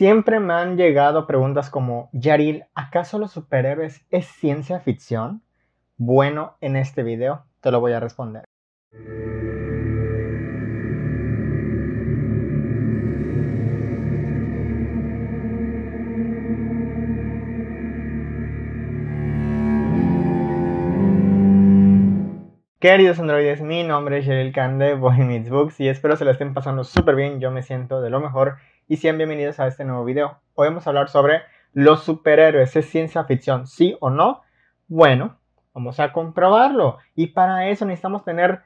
Siempre me han llegado preguntas como, Yaril, ¿acaso los superhéroes es ciencia ficción? Bueno, en este video te lo voy a responder. Queridos androides, mi nombre es Yaril Kande, voy en Books y espero se la estén pasando súper bien. Yo me siento de lo mejor y sean bienvenidos a este nuevo video. Hoy vamos a hablar sobre los superhéroes. ¿Es ciencia ficción? ¿Sí o no? Bueno, vamos a comprobarlo. Y para eso necesitamos tener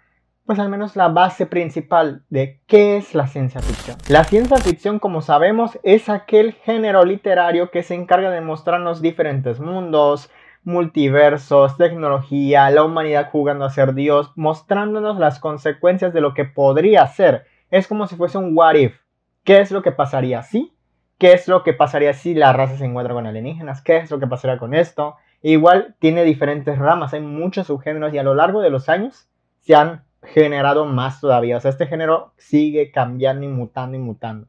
pues al menos la base principal de qué es la ciencia ficción. La ciencia ficción, como sabemos, es aquel género literario que se encarga de mostrarnos diferentes mundos, multiversos, tecnología, la humanidad jugando a ser Dios, mostrándonos las consecuencias de lo que podría ser. Es como si fuese un what if. ¿Qué es lo que pasaría si? ¿Qué es lo que pasaría si la raza se encuentra con alienígenas? ¿Qué es lo que pasaría con esto? igual tiene diferentes ramas, hay muchos subgéneros y a lo largo de los años se han generado más todavía. O sea, este género sigue cambiando y mutando y mutando.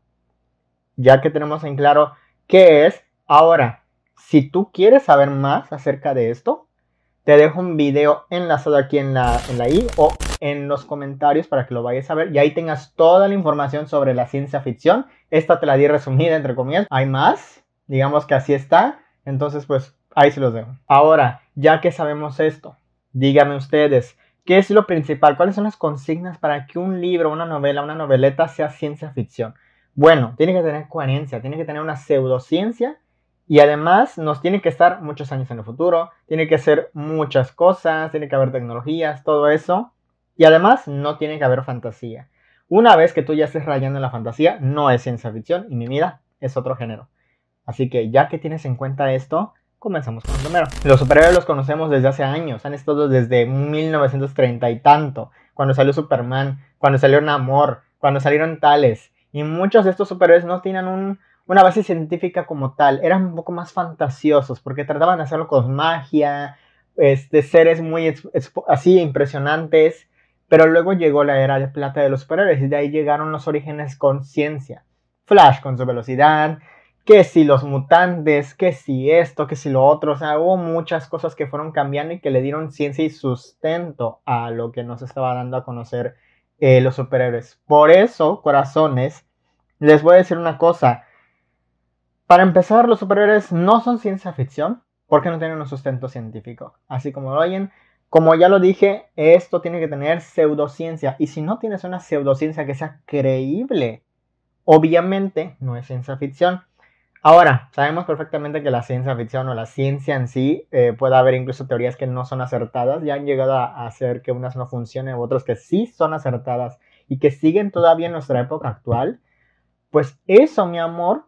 Ya que tenemos en claro qué es, ahora, si tú quieres saber más acerca de esto, te dejo un video enlazado aquí en la, en la i o en los comentarios para que lo vayas a ver y ahí tengas toda la información sobre la ciencia ficción. Esta te la di resumida, entre comillas. Hay más, digamos que así está. Entonces, pues ahí se los dejo. Ahora, ya que sabemos esto, díganme ustedes, ¿qué es lo principal? ¿Cuáles son las consignas para que un libro, una novela, una noveleta sea ciencia ficción? Bueno, tiene que tener coherencia, tiene que tener una pseudociencia y además nos tiene que estar muchos años en el futuro, tiene que ser muchas cosas, tiene que haber tecnologías, todo eso. Y además no tiene que haber fantasía. Una vez que tú ya estés rayando en la fantasía, no es ciencia ficción y mi vida es otro género. Así que ya que tienes en cuenta esto, comenzamos con lo primero. Los superhéroes los conocemos desde hace años, han estado desde 1930 y tanto, cuando salió Superman, cuando salió Namor, cuando salieron Tales. Y muchos de estos superhéroes no tenían una base científica como tal, eran un poco más fantasiosos, porque trataban de hacerlo con magia, este, seres muy así impresionantes pero luego llegó la era de plata de los superhéroes y de ahí llegaron los orígenes con ciencia. Flash con su velocidad, que si los mutantes, que si esto, que si lo otro. O sea, hubo muchas cosas que fueron cambiando y que le dieron ciencia y sustento a lo que nos estaba dando a conocer eh, los superhéroes. Por eso, corazones, les voy a decir una cosa. Para empezar, los superhéroes no son ciencia ficción porque no tienen un sustento científico. Así como lo oyen, como ya lo dije, esto tiene que tener pseudociencia. Y si no tienes una pseudociencia que sea creíble, obviamente no es ciencia ficción. Ahora, sabemos perfectamente que la ciencia ficción o la ciencia en sí eh, puede haber incluso teorías que no son acertadas. Ya han llegado a hacer que unas no funcionen u otras que sí son acertadas y que siguen todavía en nuestra época actual. Pues eso, mi amor,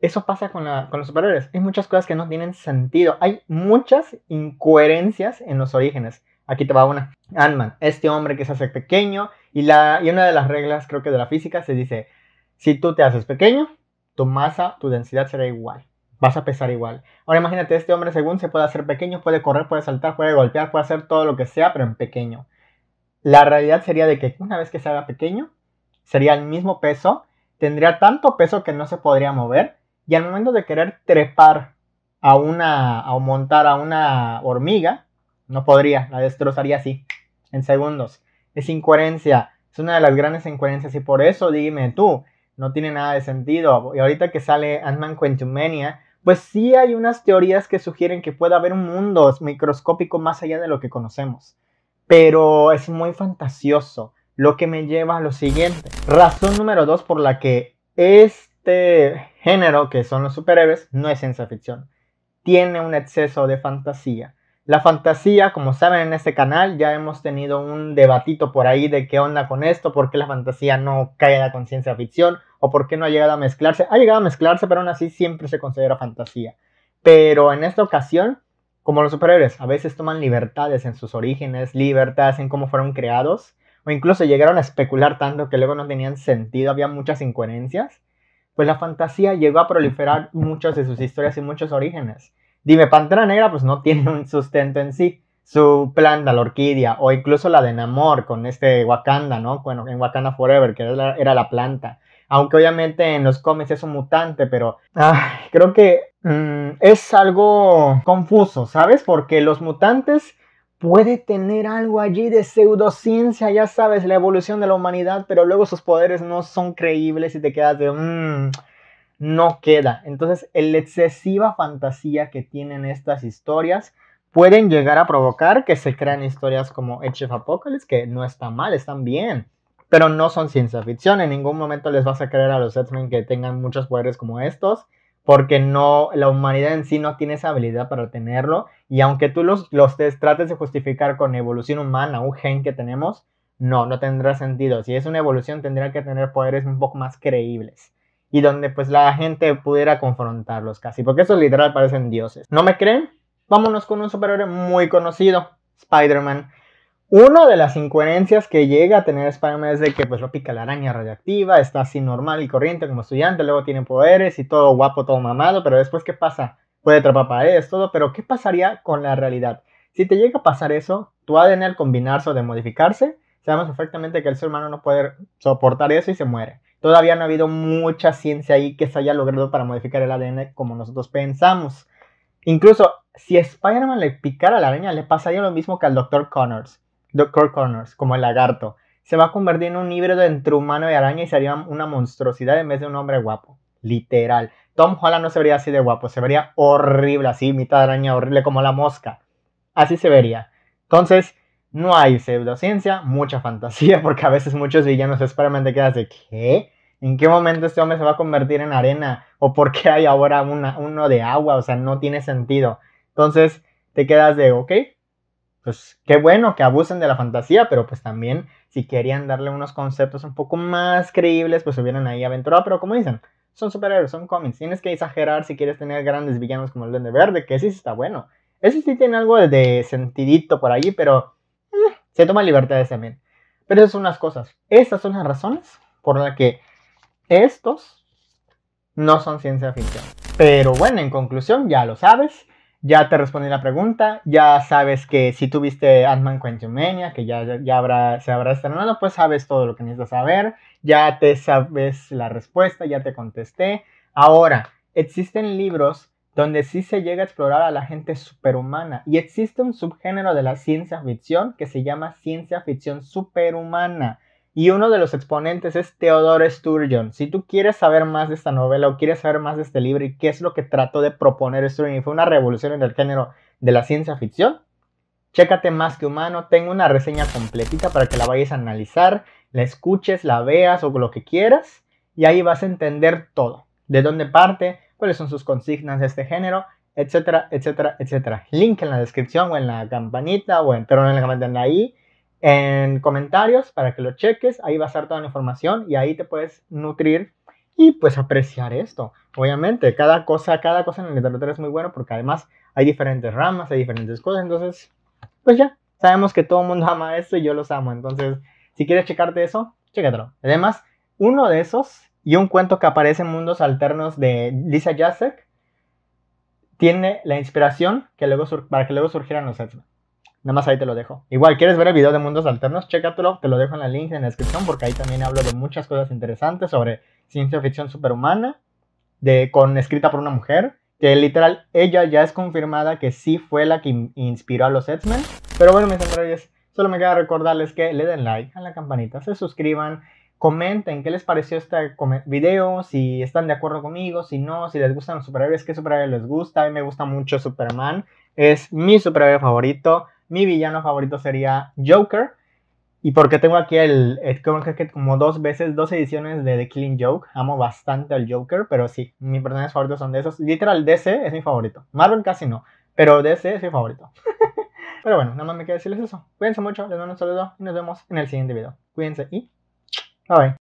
eso pasa con, los superhéroes. Hay muchas cosas que no tienen sentido. Hay muchas incoherencias en los orígenes. Aquí te va una. ant este hombre que se hace pequeño. Y, y una de las reglas, creo que de la física, se dice: si tú te haces pequeño, tu masa, tu densidad será igual. Vas a pesar igual. Ahora imagínate, este hombre, según se puede hacer pequeño, puede correr, puede saltar, puede golpear, puede hacer todo lo que sea, pero en pequeño. La realidad sería de que una vez que se haga pequeño, sería el mismo peso, tendría tanto peso que no se podría mover, y al momento de querer trepar a una, o montar a una hormiga, no podría, la destrozaría así, en segundos. Es incoherencia, es una de las grandes incoherencias y por eso dime tú, no tiene nada de sentido. Y ahorita que sale Ant-Man Quantumania, pues sí hay unas teorías que sugieren que pueda haber un mundo microscópico más allá de lo que conocemos. Pero es muy fantasioso, lo que me lleva a lo siguiente. Razón número dos por la que es este género que son los superhéroes no es ciencia ficción. Tiene un exceso de fantasía. La fantasía, como saben en este canal, ya hemos tenido un debatito por ahí de qué onda con esto, por qué la fantasía no cae la conciencia ficción o por qué no ha llegado a mezclarse. Ha llegado a mezclarse, pero aún así siempre se considera fantasía. Pero en esta ocasión, como los superhéroes a veces toman libertades en sus orígenes, libertades en cómo fueron creados, o incluso llegaron a especular tanto que luego no tenían sentido, había muchas incoherencias pues la fantasía llegó a proliferar muchas de sus historias y muchos orígenes. Dime, Pantera Negra pues no tiene un sustento en sí. Su planta, la orquídea, o incluso la de Namor con este Wakanda, ¿no? Bueno, en Wakanda Forever, que era la, planta. Aunque obviamente en los cómics es un mutante, pero creo que mm, es algo confuso, ¿sabes? Porque los mutantes puede tener algo allí de pseudociencia, ya sabes, la evolución de la humanidad, pero luego sus poderes no son creíbles y te quedas de, mmm, no queda. Entonces, la excesiva fantasía que tienen estas historias pueden llegar a provocar que se crean historias como Edge of Apocalypse, que no están mal, están bien, pero no son ciencia ficción. En ningún momento les vas a creer a los X-Men que tengan muchos poderes como estos porque no, la humanidad en sí no tiene esa habilidad para tenerlo, y aunque tú los, los trates de justificar con evolución humana, un gen que tenemos, no, no tendrá sentido. Si es una evolución, tendría que tener poderes un poco más creíbles. Y donde pues la gente pudiera confrontarlos casi. Porque esos literal parecen dioses. ¿No me creen? Vámonos con un superhéroe muy conocido, Spider-Man. Una de las incoherencias que llega a tener Spider-Man es de que pues lo pica la araña radiactiva está así normal y corriente como estudiante, luego tiene poderes y todo guapo, todo mamado, pero después ¿qué pasa? Puede atrapar paredes, todo, pero ¿qué pasaría con la realidad? Si te llega a pasar eso, tu ADN al combinarse o de modificarse, sabemos perfectamente que el ser humano no puede soportar eso y se muere. Todavía no ha habido mucha ciencia ahí que se haya logrado para modificar el ADN como nosotros pensamos. Incluso si Spider-Man le picara la araña, le pasaría lo mismo que al Dr. Connors Doctor Corners, como el lagarto. Se va a convertir en un híbrido entre humano y araña y sería una monstruosidad en vez de un hombre guapo. Literal. Tom Holland no se vería así de guapo, se vería horrible, así, mitad araña, horrible como la mosca. Así se vería. Entonces, no hay pseudociencia, mucha fantasía, porque a veces muchos villanos esperan te quedas de ¿qué? ¿En qué momento este hombre se va a convertir en arena? ¿O por qué hay ahora uno de agua? O sea, no tiene sentido. Entonces, te quedas de, ok, pues qué bueno que abusen de la fantasía, pero pues también si querían darle unos conceptos un poco más creíbles, pues se hubieran ahí aventurado, ah, pero como dicen, son superhéroes, son comics, tienes que exagerar si quieres tener grandes villanos como el de Verde, que sí está bueno. Ese sí tiene algo de sentidito por allí, pero eh, se toma libertades también. Pero esas son las cosas. Estas son las razones por las que estos no son ciencia ficción. Pero bueno, en conclusión, ya lo sabes ya te respondí la pregunta, ya sabes que si tuviste Ant-Man Quantumania, que ya, ya habrá, se habrá estrenado, pues sabes todo lo que necesitas saber, ya te sabes la respuesta, ya te contesté. Ahora, existen libros donde sí se llega a explorar a la gente superhumana y existe un subgénero de la ciencia ficción que se llama ciencia ficción superhumana y uno de los exponentes es Theodore Sturgeon. Si tú quieres saber más de esta novela o quieres saber más de este libro y qué es lo que trató de proponer Sturgeon, y fue una revolución en el género de la ciencia ficción, chécate Más que Humano. Tengo una reseña completita para que la vayas a analizar, la escuches, la veas o lo que quieras, y ahí vas a entender todo. De dónde parte, cuáles son sus consignas de este género, etcétera, etcétera, etcétera. Link en la descripción o en la campanita, o en, pero en la campanita ahí en comentarios para que lo cheques. Ahí va a estar toda la información y ahí te puedes nutrir y pues apreciar esto. Obviamente, cada cosa, cada cosa en el literatura es muy bueno porque además hay diferentes ramas, hay diferentes cosas. Entonces, pues ya, sabemos que todo el mundo ama esto y yo los amo. Entonces, si quieres checarte eso, chécatelo. Además, uno de esos y un cuento que aparece en Mundos Alternos de Lisa Jacek tiene la inspiración que luego para que luego surgieran los nosotros. Nada más ahí te lo dejo. Igual, ¿quieres ver el video de Mundos Alternos? Chécatelo, te lo dejo en la link en la descripción porque ahí también hablo de muchas cosas interesantes sobre ciencia ficción superhumana, de, con escrita por una mujer, que literal ella ya es confirmada que sí fue la que inspiró a los X-Men. Pero bueno, mis superhéroes solo me queda recordarles que le den like a la campanita, se suscriban, comenten qué les pareció este video, si están de acuerdo conmigo, si no, si les gustan los superhéroes, qué superhéroe les gusta. A mí me gusta mucho Superman, es mi superhéroe favorito mi villano favorito sería Joker. Y porque tengo aquí el, el, como dos veces, dos ediciones de The Killing Joke. Amo bastante al Joker, pero sí, mis personajes favoritos son de esos. Literal, DC es mi favorito. Marvel casi no, pero DC es mi favorito. pero bueno, nada más me queda decirles eso. Cuídense mucho, les mando un saludo y nos vemos en el siguiente video. Cuídense y bye bye.